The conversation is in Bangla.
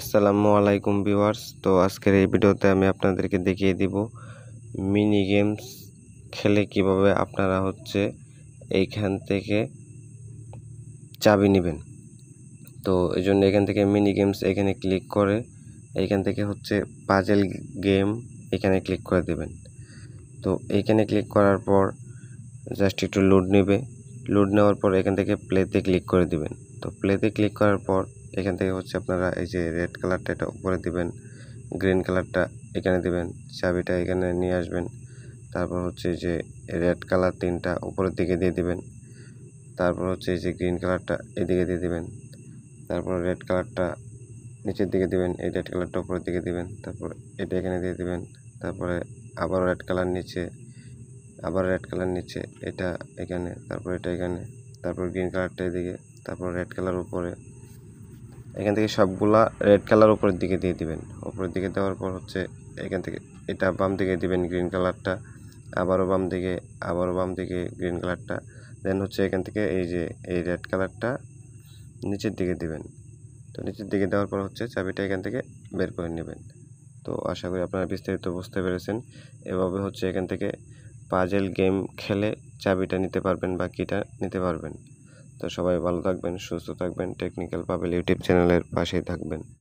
আসসালামু আলাইকুম ভিওয়ার্স তো আজকের এই ভিডিওতে আমি আপনাদেরকে দেখিয়ে দিব মিনি গেমস খেলে কিভাবে আপনারা হচ্ছে এইখান থেকে চাবি নেবেন তো এই জন্য এখান থেকে মিনি গেমস এখানে ক্লিক করে এইখান থেকে হচ্ছে পাজেল গেম এখানে ক্লিক করে দেবেন তো এইখানে ক্লিক করার পর জাস্ট একটু লোড নেবে লোড নেওয়ার পর এখান থেকে প্লেতে ক্লিক করে দিবেন তো প্লেতে ক্লিক করার পর এখান থেকে হচ্ছে আপনারা এই যে রেড কালারটা এটা উপরে দিবেন গ্রিন কালারটা এখানে দিবেন চাবিটা এখানে নিয়ে আসবেন তারপর হচ্ছে যে রেড কালার তিনটা উপরের দিকে দিয়ে দিবেন তারপর হচ্ছে এই যে গ্রিন কালারটা এদিকে দিয়ে দিবেন তারপর রেড কালারটা নিচের দিকে দিবেন এই রেড কালারটা উপরের দিকে দিবেন তারপর এটা এখানে দিয়ে দিবেন তারপরে আবার রেড কালার নিচে আবার রেড কালার নিচে এটা এখানে তারপর এটা এখানে তারপর গ্রিন কালারটা এদিকে তারপর রেড কালার উপরে এখান থেকে সবগুলা রেড কালার উপরের দিকে দিয়ে দিবেন উপরের দিকে দেওয়ার পর হচ্ছে এখান থেকে এটা বাম দিকে দিবেন গ্রিন কালারটা আবারও বাম দিকে আবারও বাম দিকে গ্রিন কালারটা দেন হচ্ছে এখান থেকে এই যে এই রেড কালারটা নিচের দিকে দিবেন তো নিচের দিকে দেওয়ার পর হচ্ছে চাবিটা এখান থেকে বের করে নেবেন তো আশা করি আপনারা বিস্তারিত বুঝতে পেরেছেন এভাবে হচ্ছে এখান থেকে পাজেল গেম খেলে চাবিটা নিতে পারবেন বা কিটা নিতে পারবেন তো সবাই ভালো থাকবেন সুস্থ থাকবেন টেকনিক্যাল পাবেল ইউটিউব চ্যানেলের পাশেই থাকবেন